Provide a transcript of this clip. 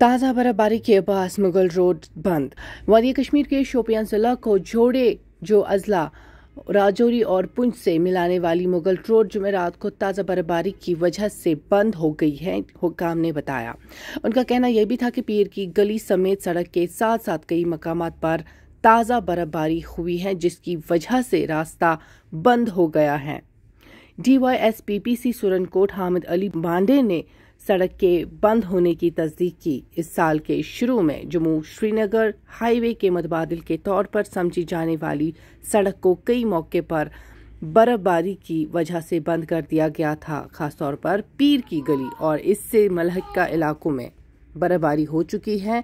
ताज़ा बर्फबारी के बास मुगल रोड बंद वादी कश्मीर के शोपियां जिला को जोड़े जो अजला राजौरी और पुंछ से मिलाने वाली मुगल रोड जुमेरात को ताज़ा बर्फबारी की वजह से बंद हो गई है हुकाम ने बताया उनका कहना यह भी था कि पीर की गली समेत सड़क के साथ साथ कई मकाम पर ताज़ा बर्फबारी हुई है जिसकी वजह से रास्ता बंद हो गया है D Y S P P C Surankote Hamid Ali Bande ने सड़क के बंद होने की तस्दीक की इस साल के शुरू में जम्मू श्रीनगर हाईवे के मतबाद के तौर पर समझी जाने वाली सड़क को कई मौके पर बर्फबारी की वजह से बंद कर दिया गया था खासतौर पर पीर की गली और इससे मलहका इलाकों में बर्फबारी हो चुकी है